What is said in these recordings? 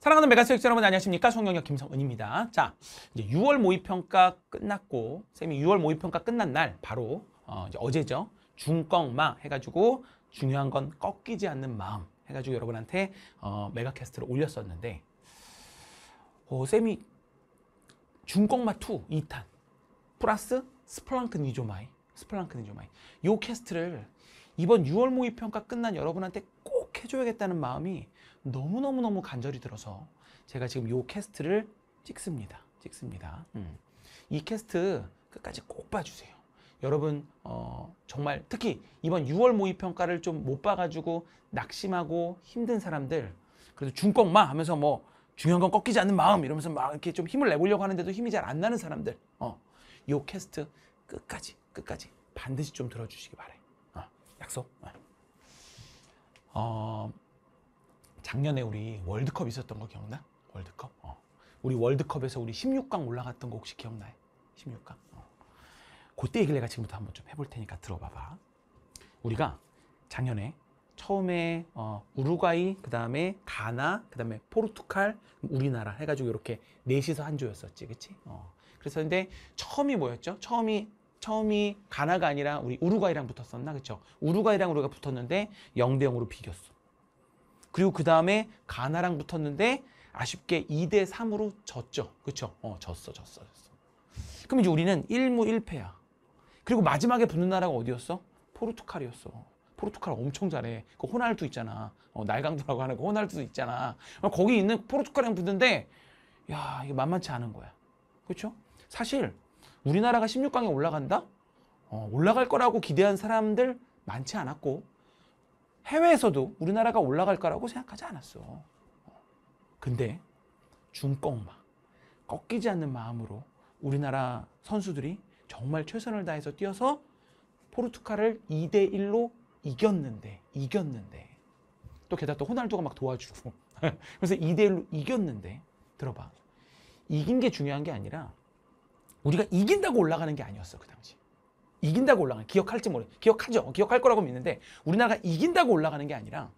사랑하는 메가스익 여러분 안녕하십니까? 송영혁 김성은입니다. 자, 이제 6월 모의평가 끝났고 쌤이 6월 모의평가 끝난 날 바로 어, 이제 어제죠. 중껑마 해가지고 중요한 건 꺾이지 않는 마음 해가지고 여러분한테 어, 메가캐스트를 올렸었는데 어, 쌤이 중껑마 2 2탄 플러스 스플랑크 니조마이 스플랑크 니조마이 요 캐스트를 이번 6월 모의평가 끝난 여러분한테 꼭 해줘야겠다는 마음이 너무너무너무 간절히 들어서 제가 지금 요 캐스트를 찍습니다. 찍습니다. 음. 이 캐스트 끝까지 꼭 봐주세요. 여러분 어, 정말 특히 이번 6월 모의평가를 좀 못 봐가지고 낙심하고 힘든 사람들 그래도 중꺾마 하면서 뭐 중요한 건 꺾이지 않는 마음 이러면서 막 이렇게 좀 힘을 내보려고 하는데도 힘이 잘 안 나는 사람들 어, 요 캐스트 끝까지 끝까지 반드시 좀 들어주시기 바래 어, 약속 어. 어. 작년에 우리 월드컵 있었던 거 기억나? 월드컵? 어. 우리 월드컵에서 우리 16강 올라갔던 거 혹시 기억나요? 16강. 어. 그때 얘기를 내가 지금부터 한번 좀 해볼 테니까 들어봐봐. 우리가 작년에 처음에 어, 우루과이, 그 다음에 가나, 그 다음에 포르투갈, 우리나라 해가지고 이렇게 넷이서 한 조였었지, 그치? 어. 그래서 근데 처음이 뭐였죠? 처음이 처음이 가나가 아니라 우리 우루과이랑 붙었었나, 그쵸? 우루과이랑 우리가 붙었는데 0대 0으로 비겼어. 그리고 그 다음에 가나랑 붙었는데 아쉽게 2 대 3으로 졌죠. 그렇죠? 어, 졌어, 졌어, 졌어. 그럼 이제 우리는 1무 1패야. 그리고 마지막에 붙는 나라가 어디였어? 포르투갈이었어. 포르투갈 엄청 잘해. 그 호날두 있잖아. 어, 날강도라고 하는 그 호날두 있잖아. 거기 있는 포르투갈이랑 붙는데 야, 이게 만만치 않은 거야. 그렇죠? 사실 우리나라가 16강에 올라간다? 어, 올라갈 거라고 기대한 사람들 많지 않았고 해외에서도 우리나라가 올라갈 까라고 생각하지 않았어. 근데 중꺾마 꺾이지 않는 마음으로 우리나라 선수들이 정말 최선을 다해서 뛰어서 포르투갈을 2대 1로 이겼는데 이겼는데 또 게다가 또 호날두가 막 도와주고 그래서 2대 1로 이겼는데 들어봐 이긴 게 중요한 게 아니라 우리가 이긴다고 올라가는 게 아니었어 그 당시 이긴다고 올라가는 기억할지 모르 기억하죠 기억할 거라고 믿는데 우리나라가 이긴다고 올라가는 게 아니라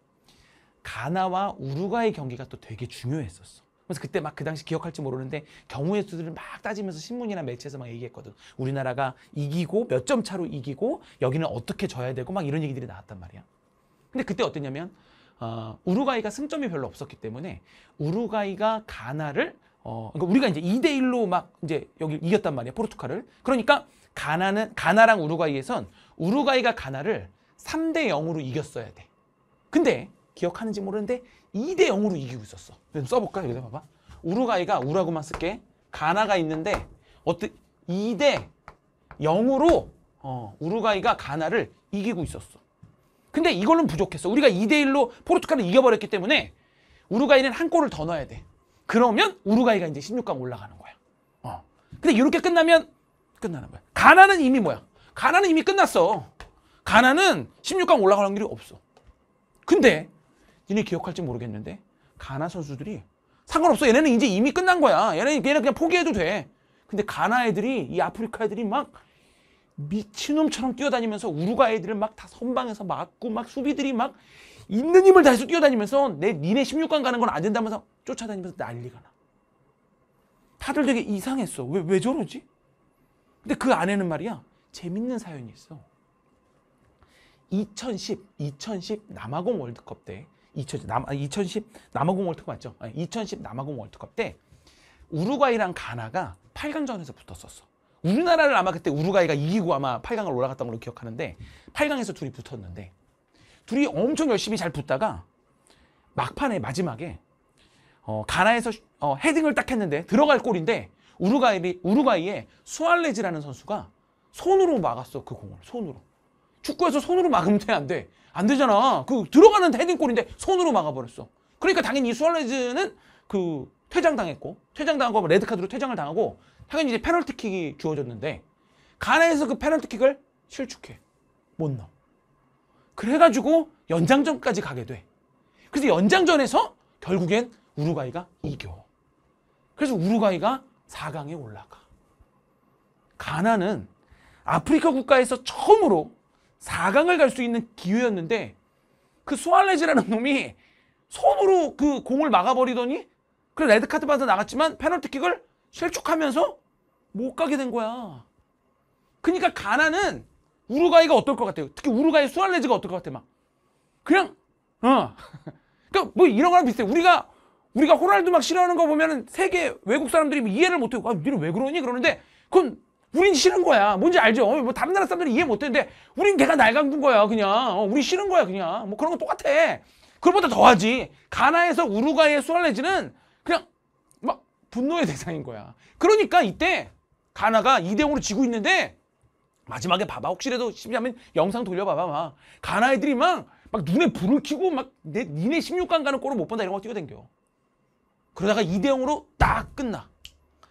가나와 우루과이 경기가 또 되게 중요했었어 그래서 그때 막 그 당시 기억할지 모르는데 경우의 수들을 막 따지면서 신문이나 매체에서 막 얘기했거든 우리나라가 이기고 몇 점 차로 이기고 여기는 어떻게 져야 되고 막 이런 얘기들이 나왔단 말이야 근데 그때 어땠냐면 어, 우루과이가 승점이 별로 없었기 때문에 우루과이가 가나를 어, 그러니까 우리가 이제 2대 1로 막 이제 여기 이겼단 말이야 포르투갈을 그러니까 가나는 가나랑 우루과이에선 우루과이가 가나를 3대 0으로 이겼어야 돼. 근데 기억하는지 모르는데 2대 0으로 이기고 있었어. 그럼 써볼까? 여기다 봐봐. 우루과이가 우라고만 쓸게. 가나가 있는데 어때 2대 0으로 어, 우루과이가 가나를 이기고 있었어. 근데 이걸로는 부족했어. 우리가 2대 1로 포르투갈을 이겨버렸기 때문에 우루과이는 한 골을 더 넣어야 돼. 그러면 우루과이가 이제 16강 올라가는 거야. 어. 근데 이렇게 끝나면 끝나는 거야. 가나는 이미 뭐야? 가나는 이미 끝났어. 가나는 16강 올라갈 확률이 없어. 근데 니네 기억할지 모르겠는데 가나 선수들이 상관없어. 얘네는 이제 이미 끝난 거야. 얘네, 얘네 그냥 포기해도 돼. 근데 가나 애들이 이 아프리카 애들이 막 미친놈처럼 뛰어다니면서 우루과 애들을 막 다 선방에서 막고 막 수비들이 막 있는 힘을 다해서 뛰어다니면서 내 니네 16강 가는 건 안 된다면서 쫓아다니면서 난리가 나. 다들 되게 이상했어. 왜, 왜 저러지? 근데 그 안에는 말이야 재밌는 사연이 있어. 2010, 2010 남아공 월드컵 때 2010, 남, 2010 아, 남아공 월드컵 맞죠? 2010 남아공 월드컵 때 우루과이랑 가나가 8강전에서 붙었었어. 우리나라를 아마 그때 우루과이가 이기고 아마 8강을 올라갔던 걸로 기억하는데 8강에서 둘이 붙었는데 둘이 엄청 열심히 잘 붙다가 막판에 마지막에 어, 가나에서 어, 헤딩을 딱 했는데 들어갈 골인데 우루과이, 우루과이의 수알레즈라는 선수가 손으로 막았어 그 공을 손으로 축구에서 손으로 막으면 돼안 돼? 안 되잖아 그 들어가는 헤딩골인데 손으로 막아버렸어 그러니까 당연히 이 수알레즈는 그 퇴장당했고 퇴장당하고 레드카드로 퇴장을 당하고 당연히 이제 페널티킥이 주어졌는데 가나에서 그 페널티킥을 실축해 못 넣어 그래가지고 연장전까지 가게 돼 그래서 연장전에서 결국엔 우루과이가 이겨 그래서 우루과이가 4강에 올라가. 가나는 아프리카 국가에서 처음으로 4강을 갈 수 있는 기회였는데 그 수알레즈라는 놈이 손으로 그 공을 막아버리더니 그래 레드카드 받아 나갔지만 페널티킥을 실축하면서 못 가게 된 거야. 그러니까 가나는 우루과이가 어떨 것 같아요? 특히 우루과이 수알레즈가 어떨 것 같아? 막 그냥 어 그러니까 뭐 이런 거랑 비슷해. 우리가 우리가 호날두 막 싫어하는 거 보면은 세계 외국 사람들이 뭐 이해를 못해요. 아, 니는 왜 그러니? 그러는데 그건 우린 싫은 거야. 뭔지 알죠? 어, 뭐 다른 나라 사람들이 이해 못했는데 우린 걔가 날강둔 거야 그냥. 어, 우리 싫은 거야 그냥. 뭐 그런 거 똑같아. 그것보다 더하지. 가나에서 우루과이의 수알레지는 그냥 막 분노의 대상인 거야. 그러니까 이때 가나가 2대0으로 지고 있는데 마지막에 봐봐. 혹시라도 심지하면 영상 돌려봐봐. 막 가나 애들이 막, 막 눈에 불을 켜고 막 내, 니네 16강 가는 꼴을 못 본다 이런 거 뛰어댕겨. 그러다가 2대 0으로 딱 끝나.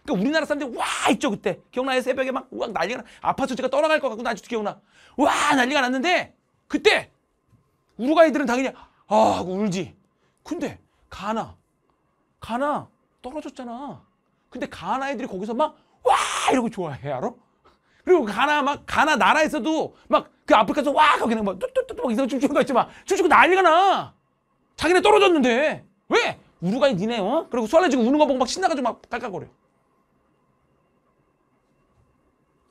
그러니까 우리나라 사람들이 와 있죠 그때. 기억나요? 새벽에 막 우악 난리가 나. 아파서 제가 떠나갈 것 같고 아직도 기억나. 와 난리가 났는데 그때 우루과이들은 당연히 아 하고 울지. 근데 가나 가나 떨어졌잖아. 근데 가나 애들이 거기서 막 와 이러고 좋아해 알아? 그리고 가나 막 가나 나라에서도 막 그 아프리카에서 와 거기 그냥 막뚝뚝뚜뚜막 이상한 춤추는 거 있지 막 춤추고 난리가 나. 자기네 떨어졌는데 왜? 우루가이 니네 어? 그리고 수알레 지금 우는 거 보고 막 신나가지고 막 깔깔거려.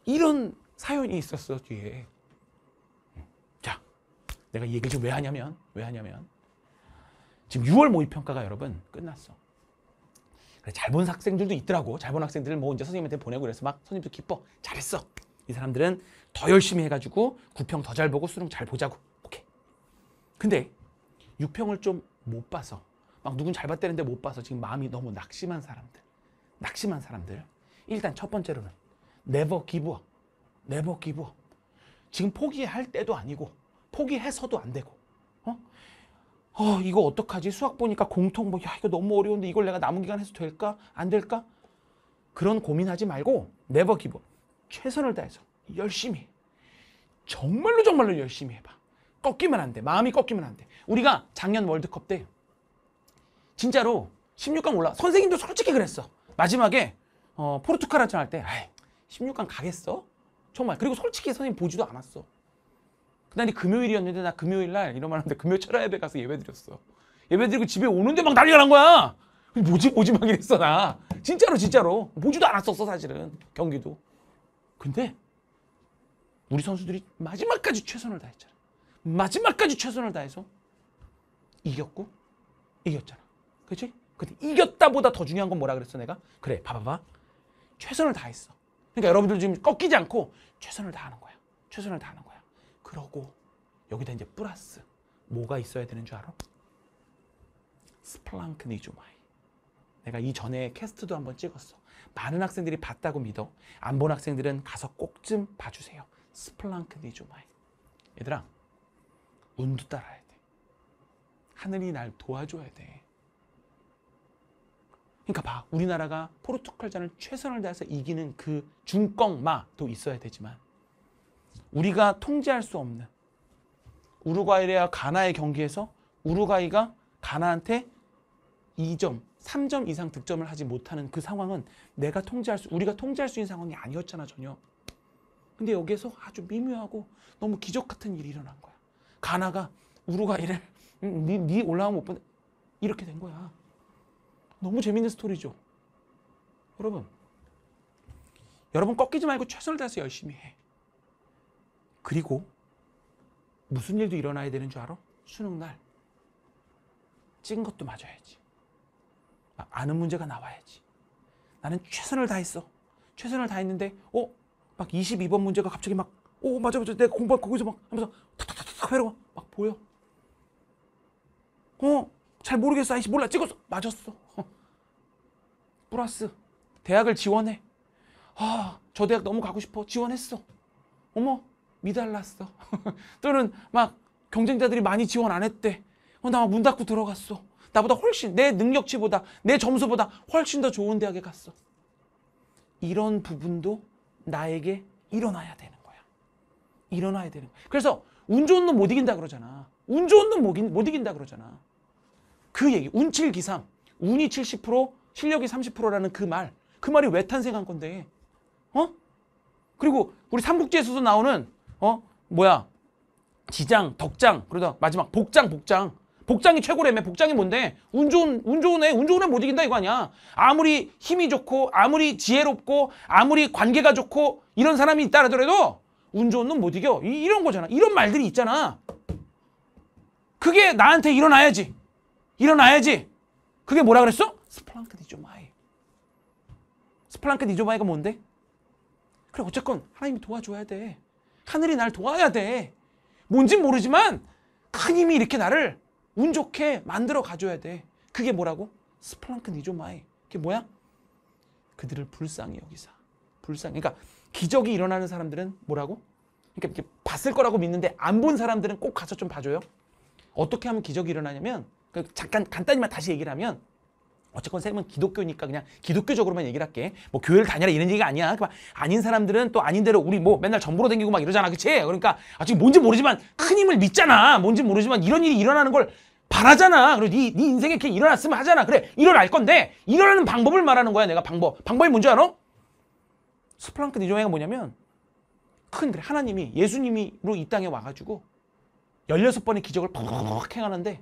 이런 사연이 있었어 뒤에. 자, 내가 이 얘기 지금 왜 하냐면 왜 하냐면 지금 6월 모의평가가 여러분 끝났어. 잘 본 학생들도 있더라고. 잘 본 학생들을 뭐 이제 선생님한테 보내고 그래서 막 선생님도 기뻐. 잘했어. 이 사람들은 더 열심히 해가지고 9평 더 잘 보고 수능 잘 보자고. 오케이. 근데 6평을 좀 못 봐서 막 누군 잘 봤다는데 못 봐서 지금 마음이 너무 낙심한 사람들. 낙심한 사람들. 일단 첫 번째로는 never give up. never give up. 지금 포기할 때도 아니고 포기해서도 안 되고. 어? 어, 이거 어떡하지? 수학 보니까 공통 뭐 야, 이거 너무 어려운데 이걸 내가 남은 기간 해서 될까? 안 될까? 그런 고민하지 말고 never give up. 최선을 다해서 열심히 정말로 정말로 열심히 해봐. 꺾이면 안 돼. 마음이 꺾이면 안 돼. 우리가 작년 월드컵 때 진짜로 16강 올라 선생님도 솔직히 그랬어. 마지막에 어, 포르투갈한테 할때 16강 가겠어? 정말 그리고 솔직히 선생님 보지도 않았어. 그날이 금요일이었는데 나 금요일 날 이런 말 하는데 금요일 철야예배 가서 예배 드렸어. 예배 드리고 집에 오는데 막 난리가 난 거야. 뭐지 뭐지 막 이랬어 나. 진짜로 진짜로 보지도 않았었어 사실은 경기도. 근데 우리 선수들이 마지막까지 최선을 다했잖아. 마지막까지 최선을 다해서 이겼고 이겼잖아. 그렇지? 근데 이겼다보다 더 중요한 건 뭐라 그랬어 내가? 그래 봐봐봐 최선을 다했어 그러니까 여러분들 지금 꺾이지 않고 최선을 다하는 거야 최선을 다하는 거야 그러고 여기다 이제 플러스 뭐가 있어야 되는 줄 알아? 스플랑크 니조마이 내가 이전에 캐스트도 한번 찍었어 많은 학생들이 봤다고 믿어 안 본 학생들은 가서 꼭 좀 봐주세요 스플랑크 니조마이 얘들아 운도 따라야 돼 하늘이 날 도와줘야 돼 그러니까 봐. 우리나라가 포르투갈전을 최선을 다해서 이기는 그 중껑마도 있어야 되지만 우리가 통제할 수 없는 우루과이와 가나의 경기에서 우루과이가 가나한테 2점, 3점 이상 득점을 하지 못하는 그 상황은 내가 통제할 수, 우리가 통제할 수 있는 상황이 아니었잖아, 전혀. 근데 여기에서 아주 미묘하고 너무 기적 같은 일이 일어난 거야. 가나가 우루과이를 음, 니, 니 올라오면 못 본다. 이렇게 된 거야. 너무 재밌는 스토리죠. 여러분, 여러분 꺾이지 말고 최선을 다해서 열심히 해. 그리고 무슨 일도 일어나야 되는 줄 알아? 수능 날. 찍은 것도 맞아야지. 아, 아는 문제가 나와야지. 나는 최선을 다했어. 최선을 다했는데, 어? 막 22번 문제가 갑자기 막, 오, 어, 맞아, 맞아. 내가 공부할 거기서 막 하면서 탁탁탁탁 이러고 막 보여. 어? 잘 모르겠어. 아이씨, 몰라. 찍었어. 맞았어. 플러스 대학을 지원해. 아, 저 대학 너무 가고 싶어. 지원했어. 어머, 미달났어. 또는 막 경쟁자들이 많이 지원 안 했대. 어, 나문 닫고 들어갔어. 나보다 훨씬 내 능력치보다 내 점수보다 훨씬 더 좋은 대학에 갔어. 이런 부분도 나에게 일어나야 되는 거야. 일어나야 되는 거야. 그래서 운 좋은 놈 못 이긴다 그러잖아. 운 좋은 놈 못 이긴다 그러잖아. 그 얘기 운칠기상 운이 70% 실력이 30%라는 그 말. 그 말이 왜 탄생한 건데? 어? 그리고 우리 삼국지에서도 나오는 어? 뭐야? 지장, 덕장, 그러다 마지막 복장, 복장. 복장이 최고래매 복장이 뭔데? 운 좋은, 운 좋은 애, 운 좋은 애 못 이긴다 이거 아니야. 아무리 힘이 좋고, 아무리 지혜롭고, 아무리 관계가 좋고, 이런 사람이 있다 하더라도, 운 좋은 놈 못 이겨. 이, 이런 거잖아. 이런 말들이 있잖아. 그게 나한테 일어나야지. 일어나야지. 그게 뭐라 그랬어? 스플랑크 니조마이. 스플랑크 니조마이가 뭔데? 그래 어쨌건 하나님이 도와줘야 돼. 하늘이 날 도와야 돼. 뭔진 모르지만 큰 힘이 이렇게 나를 운 좋게 만들어 가줘야 돼. 그게 뭐라고? 스플랑크 니조마이. 그게 뭐야? 그들을 불쌍히 여기사. 불쌍히. 그러니까 기적이 일어나는 사람들은 뭐라고? 그러니까 이렇게 봤을 거라고 믿는데 안 본 사람들은 꼭 가서 좀 봐줘요. 어떻게 하면 기적이 일어나냐면 그 잠깐 간단히만 다시 얘기를 하면 어쨌건 쌤은 기독교니까 그냥 기독교적으로만 얘기를 할게. 뭐 교회를 다녀라 이런 얘기가 아니야. 그니까 아닌 사람들은 또 아닌 대로 우리 뭐 맨날 전부로 댕기고 막 이러잖아. 그치? 그러니까 아직 뭔지 모르지만 큰 힘을 믿잖아. 뭔지 모르지만 이런 일이 일어나는 걸 바라잖아. 그리고 네, 네 인생에 이렇게 일어났으면 하잖아. 그래, 일어날 건데 일어나는 방법을 말하는 거야. 내가 방법. 방법이 뭔지 알아? 스프랑크 니조이가 뭐냐면 큰 하나님이 예수님이로 이 땅에 와가지고 열여섯 번의 기적을 퍽 행하는데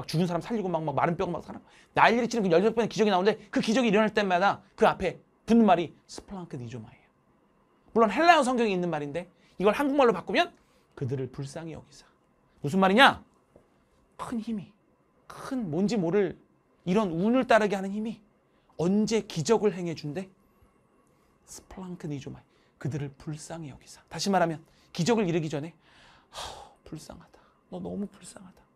막 죽은 사람 살리고 막, 막 마른 뼈가 막 사람 난리를 치는 그 열몇 번의 기적이 나오는데 그 기적이 일어날 때마다 그 앞에 붙는 말이 스플랑크 니조마예요. 물론 헬라어 성경에 있는 말인데 이걸 한국말로 바꾸면 그들을 불쌍히 여기사. 무슨 말이냐? 큰 힘이, 큰 뭔지 모를 이런 운을 따르게 하는 힘이 언제 기적을 행해 준대? 스플랑크 니조마. 그들을 불쌍히 여기사. 다시 말하면 기적을 이루기 전에 불쌍하다. 너 너무 불쌍하다.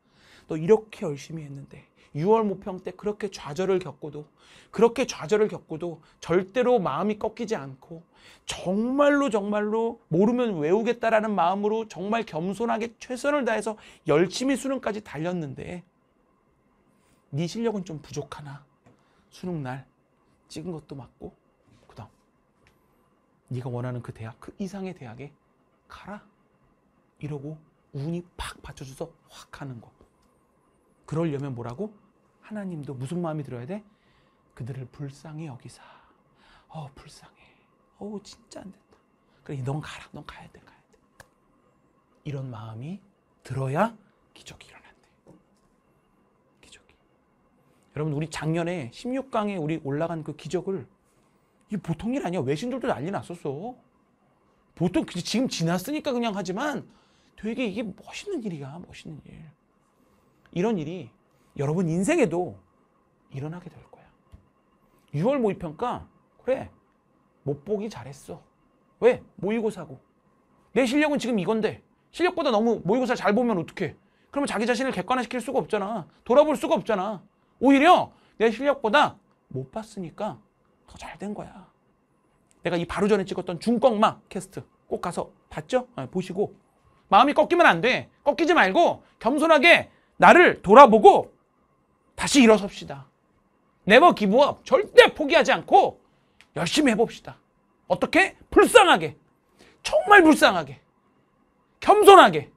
너 이렇게 열심히 했는데 6월 모평 때 그렇게 좌절을 겪고도 그렇게 좌절을 겪고도 절대로 마음이 꺾이지 않고 정말로 정말로 모르면 외우겠다라는 마음으로 정말 겸손하게 최선을 다해서 열심히 수능까지 달렸는데 네 실력은 좀 부족하나 수능 날 찍은 것도 맞고 그다음 네가 원하는 그 대학 그 이상의 대학에 가라 이러고 운이 팍 받쳐줘서 확 하는 거 그러려면 뭐라고? 하나님도 무슨 마음이 들어야 돼? 그들을 불쌍히 여기사. 어, 불쌍해. 어, 진짜 안 된다. 그래, 넌 가라. 넌 가야 돼, 가야 돼. 이런 마음이 들어야 기적이 일어난대. 기적이. 여러분, 우리 작년에 16강에 우리 올라간 그 기적을 이 보통 일 아니야. 외신들도 난리 났었어. 보통 그 지금 지났으니까 그냥 하지만 되게 이게 멋있는 일이야. 멋있는 일. 이런 일이 여러분 인생에도 일어나게 될 거야. 6월 모의평가 그래 못 보기 잘했어. 왜? 모의고사고. 내 실력은 지금 이건데 실력보다 너무 모의고사 잘 보면 어떡해. 그러면 자기 자신을 객관화시킬 수가 없잖아. 돌아볼 수가 없잖아. 오히려 내 실력보다 못 봤으니까 더 잘 된 거야. 내가 이 바로 전에 찍었던 중꺾마 캐스트 꼭 가서 봤죠? 아, 보시고 마음이 꺾이면 안 돼. 꺾이지 말고 겸손하게 나를 돌아보고 다시 일어섭시다. 네버 기부업 절대 포기하지 않고 열심히 해봅시다. 어떻게? 불쌍하게. 정말 불쌍하게. 겸손하게.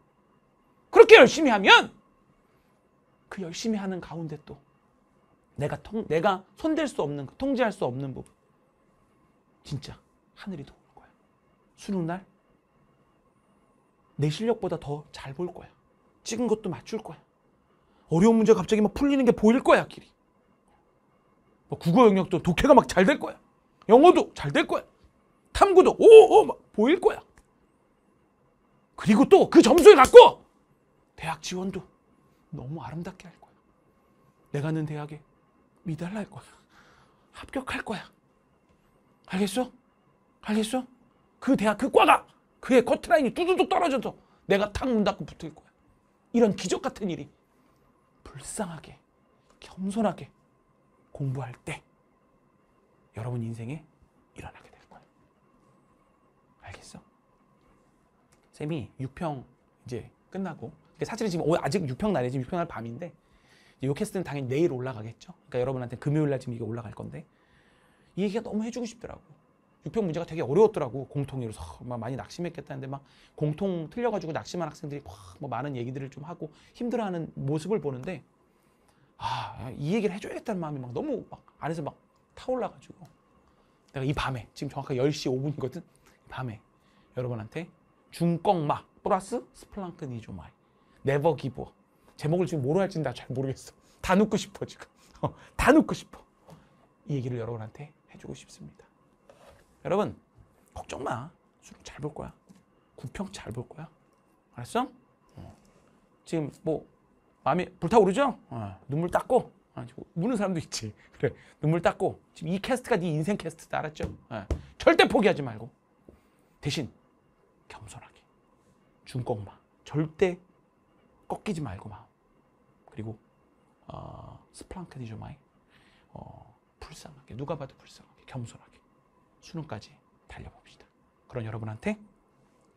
그렇게 열심히 하면 그 열심히 하는 가운데 또 내가 통, 내가 손댈 수 없는, 통제할 수 없는 부분. 진짜 하늘이 도울 거야. 수능날 내 실력보다 더 잘 볼 거야. 찍은 것도 맞출 거야. 어려운 문제가 갑자기 막 풀리는 게 보일 거야, 길이. 뭐 국어 영역도 독해가 막 잘 될 거야. 영어도 잘 될 거야. 탐구도 오오 막 보일 거야. 그리고 또 그 점수에 갖고 대학 지원도 너무 아름답게 할 거야. 내가 는 대학에 미달날 거야. 합격할 거야. 알겠어? 알겠어? 그 대학 그 과가 그의 커트라인이 뚜두둑 떨어져서 내가 탁문 닫고 붙을 거야. 이런 기적 같은 일이 불쌍하게 겸손하게 공부할 때 여러분 인생에 일어나게 될 거예요. 알겠어? 쌤이 6평 이제 끝나고 그러니까 사실은 지금 아직 6평 날이 지금 6평 날 밤인데 요 캐스트는 당연히 내일 올라가겠죠. 그러니까 여러분한테 금요일 날 지금 이게 올라갈 건데 이 얘기가 너무 해주고 싶더라고. 육평 문제가 되게 어려웠더라고 공통으로 막 많이 낙심했겠다는데 막 공통 틀려가지고 낙심한 학생들이 뭐 많은 얘기들을 좀 하고 힘들어하는 모습을 보는데 아 이 얘기를 해줘야겠다는 마음이 막 너무 막 안에서 막 타올라가지고 내가 이 밤에 지금 정확하게 10시 5분이거든 밤에 여러분한테 중껑마 플러스 스플랑크 니조마이 네버 기브 제목을 지금 뭐로 할지는 나잘 모르겠어 다놓고 싶어 지금 어, 다놓고 싶어 이 얘기를 여러분한테 해주고 싶습니다 여러분 걱정 마. 수능 잘볼 거야. 구평 잘 볼 거야. 알았어? 어. 지금 뭐 마음이 불타오르죠? 어. 눈물 닦고 아, 우는 사람도 있지. 그래. 눈물 닦고 지금 이 캐스트가 네 인생 캐스트다. 알았죠? 어. 절대 포기하지 말고 대신 겸손하게 중꺾마 절대 꺾이지 말고 마 그리고 어, 스플랑크니좀마이 어, 불쌍하게 누가 봐도 불쌍하게 겸손하게 수능까지 달려봅시다. 그런 여러분한테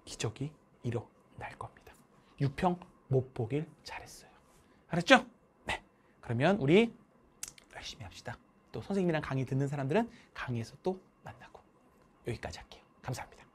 기적이 일어날 겁니다. 6평 못 보길 잘했어요. 알았죠? 네. 그러면 우리 열심히 합시다. 또 선생님이랑 강의 듣는 사람들은 강의에서 또 만나고 여기까지 할게요. 감사합니다.